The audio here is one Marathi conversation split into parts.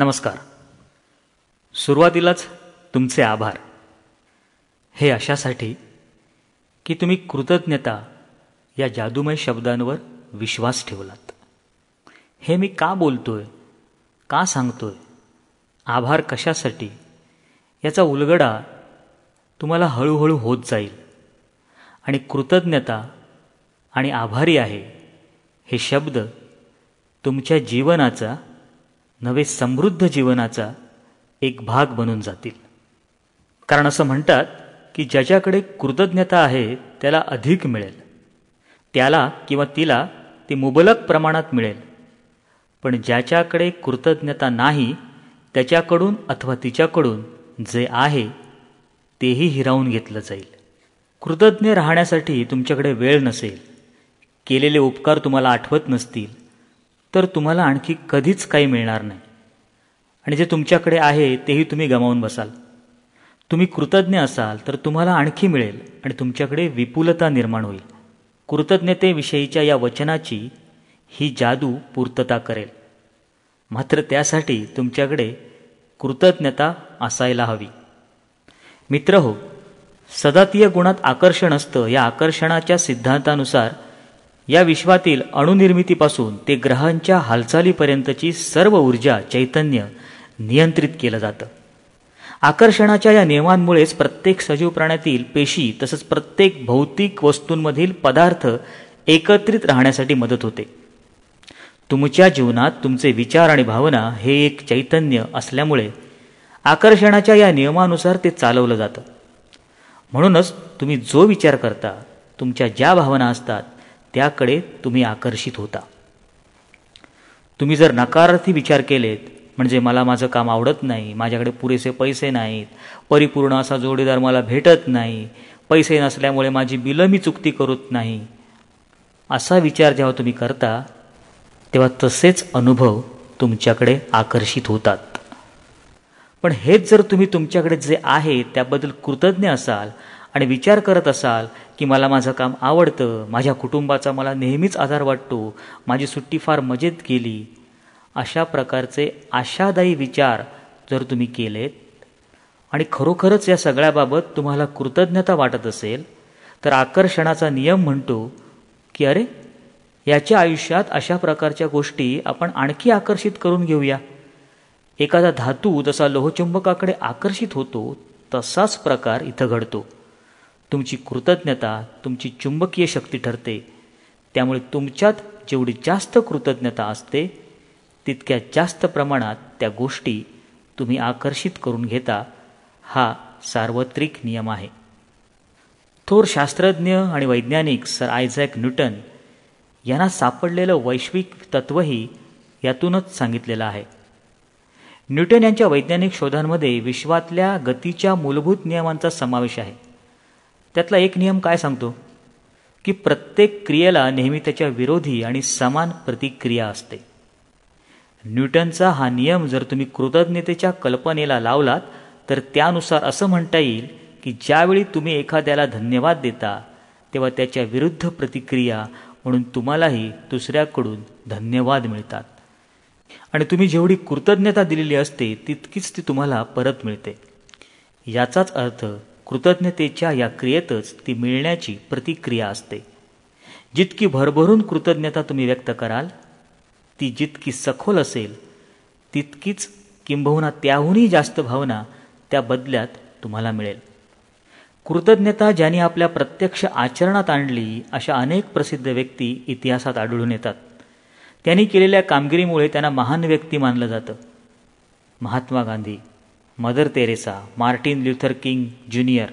नमस्कार सुरुवातीलाच तुमचे आभार हे अशासाठी की तुम्ही कृतज्ञता या जादूमय शब्दांवर विश्वास ठेवलात हे मी का बोलतोय का सांगतोय आभार कशासाठी याचा उलगडा तुम्हाला हळूहळू होत जाईल आणि कृतज्ञता आणि आभारी आहे हे शब्द तुमच्या जीवनाचा नवे समृद्ध जीवनाचा एक भाग बनून जातील कारण असं म्हणतात की ज्याच्याकडे कृतज्ञता आहे त्याला अधिक मिळेल त्याला किंवा तिला ती मुबलक प्रमाणात मिळेल पण ज्याच्याकडे कृतज्ञता नाही त्याच्याकडून अथवा तिच्याकडून जे आहे तेही हिरावून घेतलं जाईल कृतज्ञ राहण्यासाठी तुमच्याकडे वेळ नसेल केलेले उपकार तुम्हाला आठवत नसतील तर तुम्हाला आणखी कधीच काही मिळणार नाही आणि जे तुमच्याकडे आहे तेही तुम्ही गमावून बसाल तुम्ही कृतज्ञ असाल तर तुम्हाला आणखी मिळेल आणि तुमच्याकडे विपुलता निर्माण होईल कृतज्ञतेविषयीच्या या वचनाची ही जादू पूर्तता करेल मात्र त्यासाठी तुमच्याकडे कृतज्ञता असायला हवी मित्र हो सदातीय गुणात आकर्षण असतं या आकर्षणाच्या सिद्धांतानुसार या विश्वातील अणुनिर्मितीपासून ते ग्रहांच्या हालचालीपर्यंतची सर्व ऊर्जा चैतन्य नियंत्रित केलं जातं आकर्षणाच्या या नियमांमुळेच प्रत्येक सजीव प्राण्यातील पेशी तसंच प्रत्येक भौतिक वस्तूंमधील पदार्थ एकत्रित राहण्यासाठी मदत होते तुमच्या जीवनात तुमचे विचार आणि भावना हे एक चैतन्य असल्यामुळे आकर्षणाच्या या नियमानुसार ते चालवलं जातं म्हणूनच तुम्ही जो विचार करता तुमच्या ज्या भावना असतात त्याकडे तुम्ही आकर्षित होता तुम्ही जर नकारार्थी विचार केलेत म्हणजे मला माझं काम आवडत नाही माझ्याकडे पुरेसे पैसे नाहीत परिपूर्ण असा जोडीदार मला भेटत नाही पैसे नसल्यामुळे माझी बिलं मी चुकती करत नाही असा विचार जेव्हा तुम्ही करता तेव्हा तसेच अनुभव तुमच्याकडे आकर्षित होतात पण हेच जर तुम्ही तुमच्याकडे जे आहे त्याबद्दल कृतज्ञ असाल आणि विचार करत असाल की मला माझं काम आवडतं माझ्या कुटुंबाचा मला नेहमीच आधार वाटतो माझी सुट्टी फार मजेत गेली अशा प्रकारचे आशादायी विचार जर तुम्ही केलेत आणि खरोखरच या सगळ्याबाबत तुम्हाला कृतज्ञता वाटत असेल तर आकर्षणाचा नियम म्हणतो की अरे याच्या आयुष्यात अशा प्रकारच्या गोष्टी आपण आणखी आकर्षित करून घेऊया एखादा धातू जसा लोहचुंबकाकडे आकर्षित होतो तसाच प्रकार इथं घडतो तुमची कृतज्ञता तुमची चुंबकीय शक्ती ठरते त्यामुळे तुमच्यात जेवढी जास्त कृतज्ञता असते तितक्या जास्त प्रमाणात त्या गोष्टी तुम्ही आकर्षित करून घेता हा सार्वत्रिक नियम आहे थोर शास्त्रज्ञ आणि वैज्ञानिक सर आयझॅक न्यूटन यांना सापडलेलं वैश्विक तत्वही यातूनच सांगितलेलं आहे न्यूटन यांच्या वैज्ञानिक शोधांमध्ये विश्वातल्या गतीच्या मूलभूत नियमांचा समावेश आहे त्यातला एक नियम काय सांगतो की प्रत्येक क्रियेला नेहमी त्याच्या विरोधी आणि समान प्रतिक्रिया असते न्यूटनचा हा नियम जर तुम्ही कृतज्ञतेच्या कल्पनेला लावलात तर त्यानुसार असं म्हणता येईल की ज्यावेळी तुम्ही एखाद्याला धन्यवाद देता तेव्हा त्याच्या विरुद्ध प्रतिक्रिया म्हणून तुम्हालाही दुसऱ्याकडून धन्यवाद मिळतात आणि तुम्ही जेवढी कृतज्ञता दिलेली असते तितकीच ती तुम्हाला परत मिळते याचाच अर्थ कृतज्ञतेच्या या क्रियेतच ती मिळण्याची प्रतिक्रिया असते जितकी भरभरून कृतज्ञता तुम्ही व्यक्त कराल ती जितकी सखोल असेल तितकीच किंबहुना त्याहूनही जास्त भावना त्या बदल्यात तुम्हाला मिळेल कृतज्ञता ज्यांनी आपल्या प्रत्यक्ष आचरणात आणली अशा अनेक प्रसिद्ध व्यक्ती इतिहासात आढळून येतात त्यांनी केलेल्या कामगिरीमुळे त्यांना महान व्यक्ती मानलं जातं Mahatma Gandhi Mother Teresa Martin Luther King Junior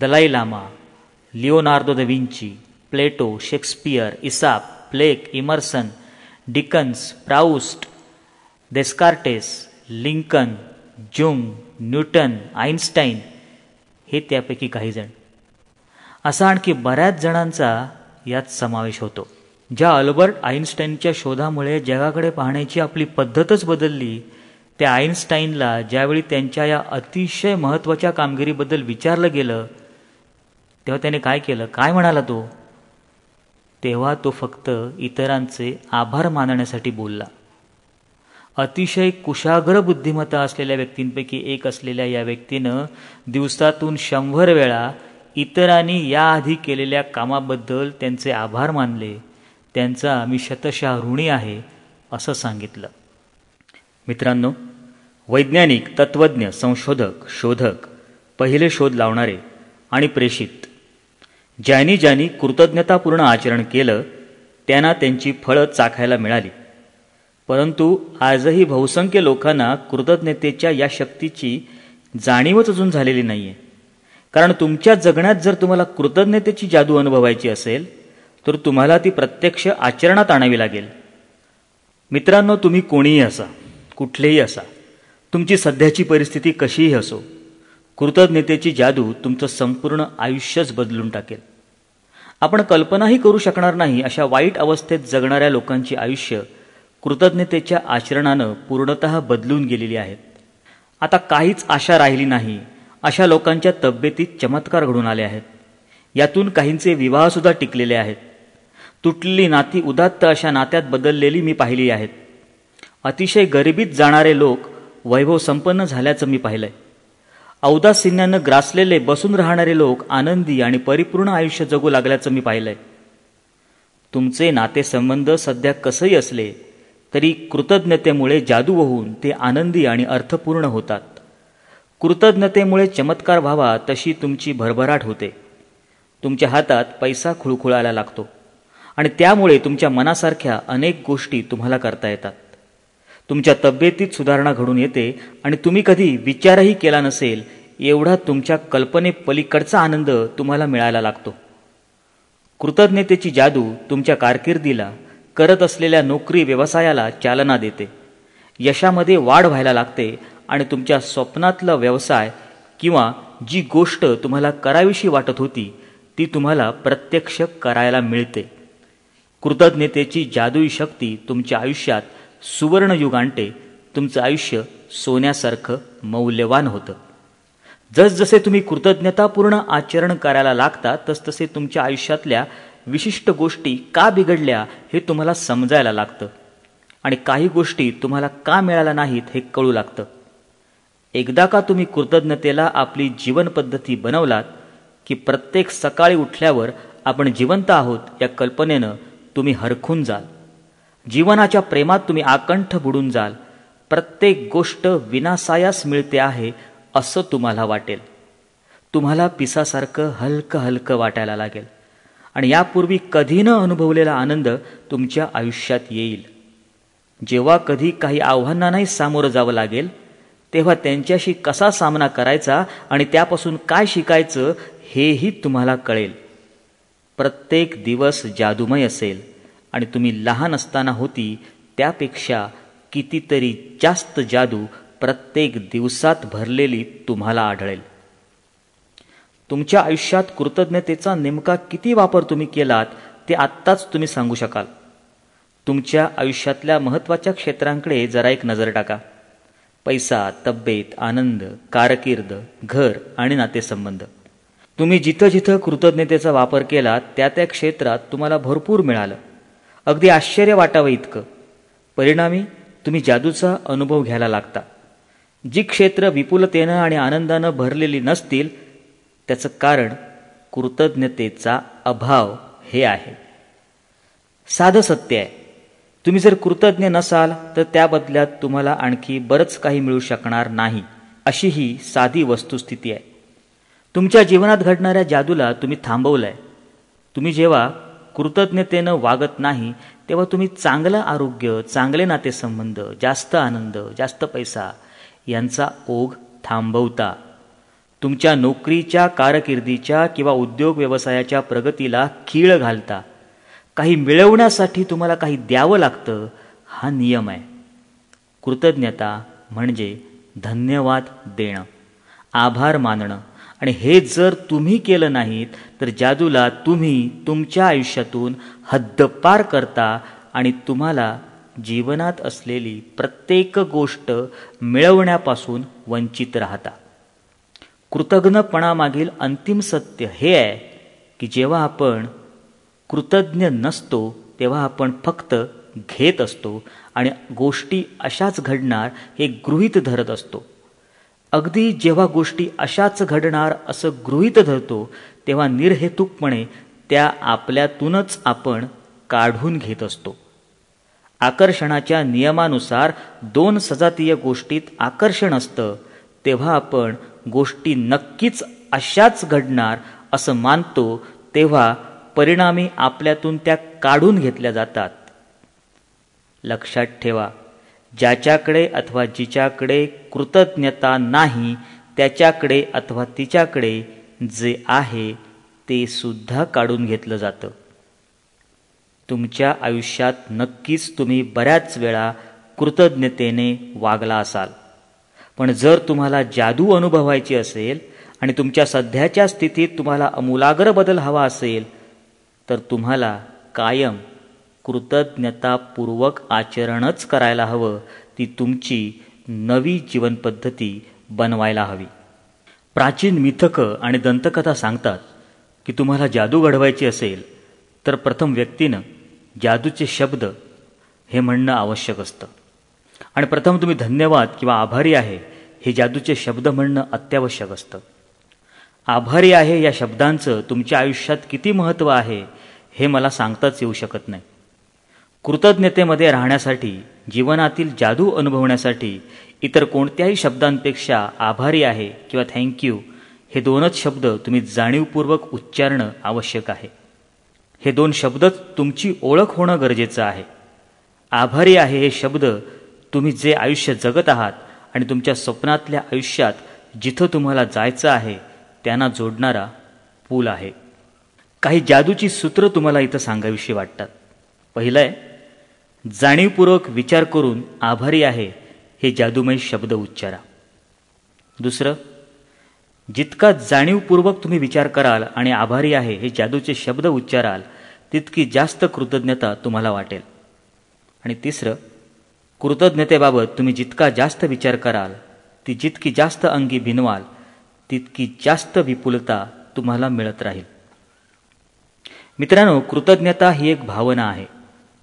Dalai Lama Leonardo da Vinci Plato Shakespeare Aesop Blake Emerson Dickens Proust Descartes Lincoln Jung Newton Einstein हे त्यापैकी काही जण असा आणखी बऱ्याच जणांचा यात समावेश होतो ज्या अल्बर्ट आईन्स्टाईनच्या शोधामुळे जगाकडे पाहण्याची आपली पद्धतच बदलली त्या आईन्स्टाईनला ज्यावेळी त्यांच्या या अतिशय महत्त्वाच्या कामगिरीबद्दल विचारलं गेलं तेव्हा त्याने काय केलं काय म्हणाला तो तेव्हा तो फक्त इतरांचे आभार मानण्यासाठी बोलला अतिशय कुशाग्र बुद्धिमत्ता असलेल्या व्यक्तींपैकी एक असलेल्या या व्यक्तीनं दिवसातून शंभर वेळा इतरांनी याआधी केलेल्या कामाबद्दल त्यांचे आभार मानले त्यांचा मी शतशः ऋणी आहे असं सांगितलं मित्रांनो वैज्ञानिक तत्वज्ञ संशोधक शोधक पहिले शोध लावणारे आणि प्रेषित ज्यांनी ज्यांनी कृतज्ञतापूर्ण आचरण केलं त्यांना त्यांची फळं चाखायला मिळाली परंतु आजही बहुसंख्य लोकांना कृतज्ञतेच्या या शक्तीची जाणीवच अजून झालेली नाही आहे कारण तुमच्या जगण्यात जर तुम्हाला कृतज्ञतेची जादू अनुभवायची असेल तर तुम्हाला ती प्रत्यक्ष आचरणात आणावी लागेल मित्रांनो तुम्ही कोणीही असा कुठलेही असा तुमची सध्याची परिस्थिती कशीही असो कृतज्ञतेची जादू तुमचं संपूर्ण आयुष्यच बदलून टाकेल आपण कल्पनाही करू शकणार नाही अशा वाईट अवस्थेत जगणाऱ्या लोकांची आयुष्य कृतज्ञतेच्या आचरणानं पूर्णत बदलून गेलेली आहेत आता काहीच आशा राहिली नाही अशा लोकांच्या तब्येतीत चमत्कार घडून आले आहेत यातून काहींचे विवाहसुद्धा टिकलेले आहेत तुटलेली नाती उदात्त अशा नात्यात बदललेली मी पाहिली आहेत अतिशय गरिबीत जाणारे लोक वैभव संपन्न झाल्याचं मी पाहिलंय औदासिन्यानं ग्रासलेले बसून राहणारे लोक आनंदी आणि परिपूर्ण आयुष्य जगू लागल्याचं मी पाहिलंय तुमचे नातेसंबंध सध्या कसंही असले तरी कृतज्ञतेमुळे जादू होऊन ते आनंदी आणि अर्थपूर्ण होतात कृतज्ञतेमुळे चमत्कार व्हावा तशी तुमची भरभराट होते तुमच्या हातात पैसा खुळखुळायला लागतो आणि त्यामुळे तुमच्या मनासारख्या अनेक गोष्टी तुम्हाला करता येतात तुमच्या तब्येतीत सुधारणा घडून येते आणि तुम्ही कधी विचारही केला नसेल एवढा तुमच्या कल्पनेपलीकडचा आनंद तुम्हाला मिळायला लागतो कृतज्ञतेची जादू तुमच्या कारकिर्दीला करत असलेल्या नोकरी व्यवसायाला चालना देते यशामध्ये वाढ व्हायला लागते आणि तुमच्या स्वप्नातला व्यवसाय किंवा जी गोष्ट तुम्हाला करावीशी वाटत होती ती तुम्हाला प्रत्यक्ष करायला मिळते कृतज्ञतेची जादुई शक्ती तुमच्या आयुष्यात सुवर्णयुग आणते तुमचं आयुष्य सोन्यासारखं मौल्यवान होतं जसजसे तुम्ही कृतज्ञतापूर्ण आचरण करायला लागता तसतसे तुमच्या आयुष्यातल्या विशिष्ट गोष्टी का बिघडल्या हे तुम्हाला समजायला लागतं आणि काही गोष्टी तुम्हाला का मिळाल्या नाहीत हे कळू लागतं एकदा का तुम्ही कृतज्ञतेला आपली जीवनपद्धती बनवलात की प्रत्येक सकाळी उठल्यावर आपण जिवंत आहोत या कल्पनेनं तुम्ही हरखून जाल जीवनाच्या प्रेमात तुम्ही आकंठ बुडून जाल प्रत्येक गोष्ट विनासायास मिळते आहे असं तुम्हाला वाटेल तुम्हाला पिसासारखं हलकं हलकं वाटायला लागेल आणि यापूर्वी कधी न अनुभवलेला आनंद तुमच्या आयुष्यात येईल जेव्हा कधी काही आव्हानांनाही सामोरं जावं लागेल तेव्हा त्यांच्याशी कसा सामना करायचा आणि त्यापासून काय शिकायचं हेही तुम्हाला कळेल प्रत्येक दिवस जादूमय असेल आणि तुम्ही लहान असताना होती त्यापेक्षा कितीतरी जास्त जादू प्रत्येक दिवसात भरलेली तुम्हाला आढळेल तुमच्या आयुष्यात कृतज्ञतेचा नेमका किती वापर तुम्ही केलात ते आत्ताच तुम्ही सांगू शकाल तुमच्या आयुष्यातल्या महत्त्वाच्या क्षेत्रांकडे जरा एक नजर टाका पैसा तब्येत आनंद कारकीर्द घर आणि नातेसंबंध तुम्ही जिथं जिथं कृतज्ञतेचा वापर केला त्या त्या क्षेत्रात तुम्हाला भरपूर मिळालं अगदी आश्चर्य वाटावं इतकं परिणामी तुम्ही जादूचा अनुभव घ्यायला लागता जी क्षेत्र विपुलतेनं आणि आनंदानं भरलेली नसतील त्याचं कारण कृतज्ञतेचा अभाव हे आहे साधं सत्य आहे तुम्ही जर कृतज्ञ नसाल तर त्या बदल्यात तुम्हाला आणखी बरंच काही मिळू शकणार नाही अशी ही साधी वस्तुस्थिती आहे तुमच्या जीवनात घडणाऱ्या जादूला तुम्ही थांबवलं आहे तुम्ही जेव्हा कृतज्ञतेनं वागत नाही तेव्हा तुम्ही चांगलं आरोग्य चांगले नातेसंबंध जास्त आनंद जास्त पैसा यांचा ओघ थांबवता तुमच्या नोकरीच्या कारकिर्दीच्या किंवा उद्योग व्यवसायाच्या प्रगतीला खीळ घालता काही मिळवण्यासाठी तुम्हाला काही द्यावं लागतं हा नियम आहे कृतज्ञता म्हणजे धन्यवाद देणं आभार मानणं आणि हे जर तुम्ही केलं नाहीत तर जादूला तुम्ही तुमच्या आयुष्यातून हद्दपार करता आणि तुम्हाला जीवनात असलेली प्रत्येक गोष्ट मिळवण्यापासून वंचित राहता कृतज्ञपणामागील अंतिम सत्य हे आहे की जेव्हा आपण कृतज्ञ नसतो तेव्हा आपण फक्त घेत असतो आणि गोष्टी अशाच घडणार हे गृहीत धरत असतो अगदी जेव्हा गोष्टी अशाच घडणार असं गृहीत धरतो तेव्हा निर्हेतुकपणे त्या आपल्यातूनच आपण काढून घेत असतो आकर्षणाच्या नियमानुसार दोन सजातीय गोष्टीत आकर्षण असतं तेव्हा आपण गोष्टी नक्कीच अशाच घडणार असं मानतो तेव्हा परिणामी आपल्यातून त्या काढून घेतल्या जातात लक्षात ठेवा ज्याच्याकडे अथवा जिच्याकडे कृतज्ञता नाही त्याच्याकडे अथवा तिच्याकडे जे आहे ते सुद्धा काढून घेतलं जातं तुमच्या आयुष्यात नक्कीच तुम्ही बऱ्याच वेळा कृतज्ञतेने वागला असाल पण जर तुम्हाला जादू अनुभवायची असेल आणि तुमच्या सध्याच्या स्थितीत तुम्हाला अमूलाग्र बदल हवा असेल तर तुम्हाला कायम कृतज्ञतापूर्वक आचरणच करायला हवं ती तुमची नवी जीवनपद्धती बनवायला हवी प्राचीन मिथकं आणि दंतकथा सांगतात की तुम्हाला जादू घडवायची असेल तर प्रथम व्यक्तीनं जादूचे शब्द हे म्हणणं आवश्यक असतं आणि प्रथम तुम्ही धन्यवाद किंवा आभारी आहे हे जादूचे शब्द म्हणणं अत्यावश्यक असतं आभारी आहे या शब्दांचं तुमच्या आयुष्यात किती महत्त्व आहे हे मला सांगताच येऊ शकत नाही कृतज्ञतेमध्ये राहण्यासाठी जीवनातील जादू अनुभवण्यासाठी इतर कोणत्याही शब्दांपेक्षा आभारी आहे किंवा थँक्यू हे दोनच शब्द तुम्ही जाणीवपूर्वक उच्चारणं आवश्यक आहे हे दोन शब्दच तुमची ओळख होणं गरजेचं आहे आभारी आहे हे शब्द तुम्ही जे आयुष्य जगत आहात आणि तुमच्या स्वप्नातल्या आयुष्यात जिथं तुम्हाला जायचं आहे त्यांना जोडणारा पूल आहे काही जादूची सूत्र तुम्हाला इथं सांगाविषयी वाटतात पहिलं आहे जाणीवपूर्वक विचार करून आभारी आहे हे जादूमय शब्द उच्चारा दुसरं जितका जाणीवपूर्वक तुम्ही विचार कराल आणि आभारी आहे हे जादूचे शब्द उच्चाराल तितकी जास्त कृतज्ञता तुम्हाला वाटेल आणि तिसरं कृतज्ञतेबाबत तुम्ही जितका जास्त विचार कराल ती जितकी जास्त अंगी भिनवाल तितकी जास्त विपुलता तुम्हाला मिळत राहील मित्रांनो कृतज्ञता ही एक भावना आहे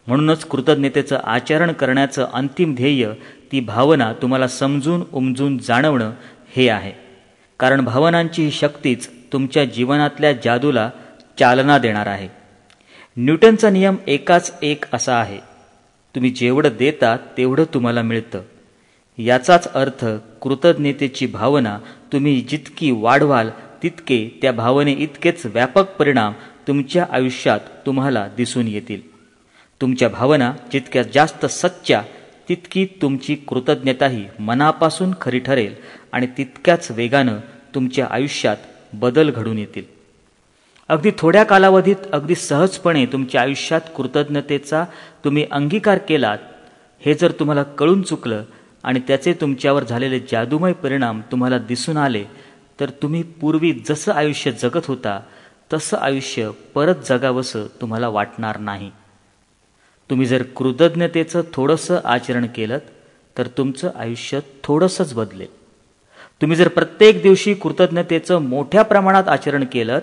म्हणूनच कृतज्ञतेचं आचरण करण्याचं अंतिम ध्येय ती भावना तुम्हाला समजून उमजून जाणवणं हे आहे कारण भावनांची ही शक्तीच तुमच्या जीवनातल्या जादूला चालना देणार आहे न्यूटनचा नियम एकाच एक असा आहे तुम्ही जेवढं देता तेवढं तुम्हाला मिळतं याचाच अर्थ कृतज्ञतेची भावना तुम्ही जितकी वाढवाल तितके त्या भावने इतकेच व्यापक परिणाम तुमच्या आयुष्यात तुम्हाला दिसून येतील तुमच्या भावना जितक्या जास्त सच्च्या तितकी तुमची कृतज्ञताही मनापासून खरी ठरेल आणि तितक्याच वेगानं तुमच्या आयुष्यात बदल घडून येतील अगदी थोड्या कालावधीत अगदी सहजपणे तुमच्या आयुष्यात कृतज्ञतेचा तुम्ही अंगीकार केलात हे जर तुम्हाला कळून चुकलं आणि त्याचे तुमच्यावर झालेले जादूमय परिणाम तुम्हाला दिसून आले तर तुम्ही पूर्वी जसं आयुष्य जगत होता तसं आयुष्य परत जगावंसं तुम्हाला वाटणार नाही तुम्ही जर कृतज्ञतेचं थोडंसं आचरण केलं तर तुमचं आयुष्य थोडंसंच बदलेल तुम्ही जर प्रत्येक दिवशी कृतज्ञतेचं मोठ्या प्रमाणात आचरण केलं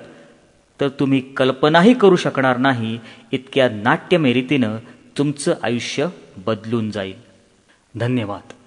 तर तुम्ही कल्पनाही करू शकणार नाही इतक्या नाट्यमेरितीनं तुमचं आयुष्य बदलून जाईल धन्यवाद